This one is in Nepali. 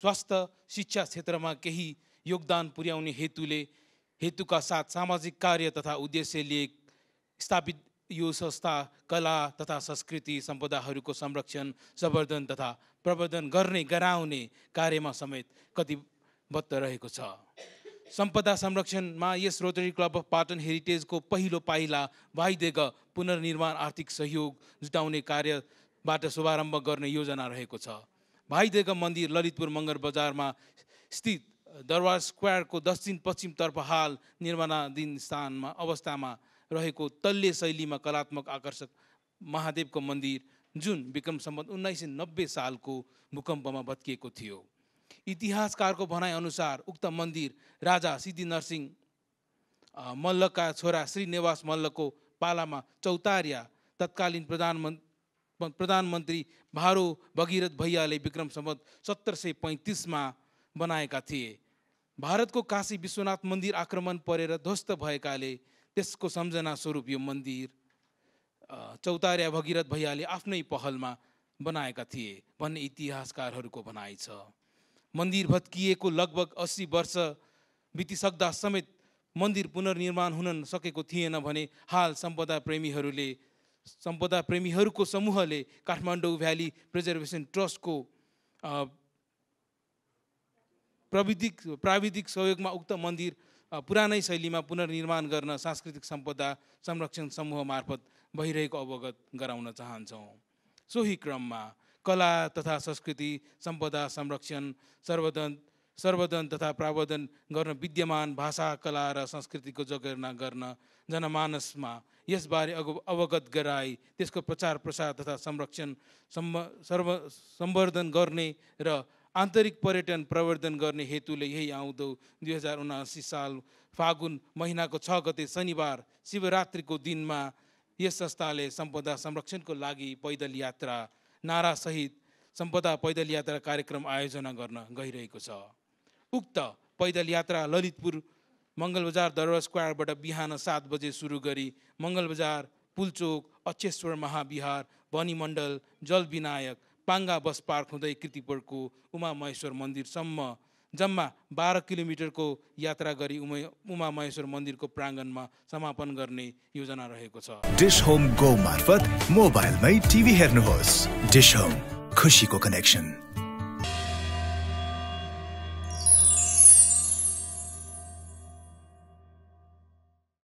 स्वास्थ्य शिक्षा क्षेत्रमा केही योगदान पुर्याउने हेतुले हेतुका साथ सामाजिक कार्य तथा उद्देश्य उद्देश्यले स्थापित यो संस्था कला तथा संस्कृति सम्पदाहरूको संरक्षण सम्वर्धन तथा प्रवर्धन गर्ने गराउने कार्यमा समेत कतिबद्ध रहेको छ सम्पदा संरक्षणमा यस रोटरी क्लब अफ पाटन हेरिटेजको पहिलो पाइला वाइदेग पुनर्निर्माण आर्थिक सहयोग जुटाउने कार्यबाट शुभारम्भ गर्ने योजना रहेको छ भाइदेका मन्दिर ललितपुर मङ्गर बजारमा स्थित दरबार स्क्वायरको दक्षिण पश्चिमतर्फ हाल निर्माणाधीन स्थानमा अवस्थामा रहेको तल्ले शैलीमा कलात्मक आकर्षक महादेवको मन्दिर जुन विक्रम सम्बन्ध उन्नाइस सय नब्बे सालको भूकम्पमा भत्किएको थियो इतिहासकारको भनाइअनुसार उक्त मन्दिर राजा सिद्धि नरसिंह मल्लका छोरा श्रीनिवास मल्लको पालामा चौतारिया तत्कालीन प्रधानमन्त्री प्रधानमन्त्री भारो भगीरथ भैयाले विक्रम सम्बत सत्र सय पैँतिसमा बनाएका थिए भारतको काशी विश्वनाथ मन्दिर आक्रमण परेर ध्वस्त भएकाले त्यसको सम्झना स्वरूप यो मन्दिर चौतारिया भगीरथ भैयाले आफ्नै पहलमा बनाएका थिए भन्ने इतिहासकारहरूको भनाइ छ मन्दिर भत्किएको लगभग अस्सी वर्ष बितिसक्दा समेत मन्दिर पुनर्निर्माण हुन सकेको थिएन भने हाल सम्पदा प्रेमीहरूले सम्पदा प्रेमीहरूको समूहले काठमाडौँ भ्याली प्रिजर्भेसन ट्रस्टको प्रविधिक प्राविधिक सहयोगमा उक्त मन्दिर पुरानै शैलीमा पुनर्निर्माण गर्न सांस्कृतिक सम्पदा संरक्षण समूह मार्फत भइरहेको अवगत गराउन चाहन्छौँ सोही क्रममा कला तथा संस्कृति सम्पदा संरक्षण सर्वदन सर्वोधन तथा प्रावधान गर्न विद्यमान भाषा कला र संस्कृतिको जगेर्ना गर्न जनमानसमा यसबारे अग अवगत गराई त्यसको प्रचार प्रसार तथा संरक्षण सम्म सर्व सम्वर्धन गर्ने र आन्तरिक पर्यटन प्रवर्धन गर्ने हेतुले यही आउँदो दुई हजार उनासी साल फागुन महिनाको छ गते शनिबार शिवरात्रिको दिनमा यस संस्थाले सम्पदा संरक्षणको लागि पैदल यात्रा नारासहित सम्पदा पैदल यात्रा कार्यक्रम आयोजना गर्न गइरहेको छ उक्त पैदल यात्रा ललितपुर मङ्गल बजार दरबार स्क्वायरबाट बिहान सात बजे सुरु गरी मङ्गल बजार पुलचोक अक्षेश्वर महाविहार वनिमण्डल जलविनायक पाङ्गा बस पार्क हुँदै कृतिपुरको उमा महेश्वर मन्दिरसम्म जम्मा बाह्र किलोमिटरको यात्रा गरी उमा उमा महेश्वर मन्दिरको प्राङ्गणमा समापन गर्ने योजना रहेको छ डिस होम गो मार्फत मोबाइलमै टिभी हेर्नुहोस् डिस होम खुसीको कनेक्सन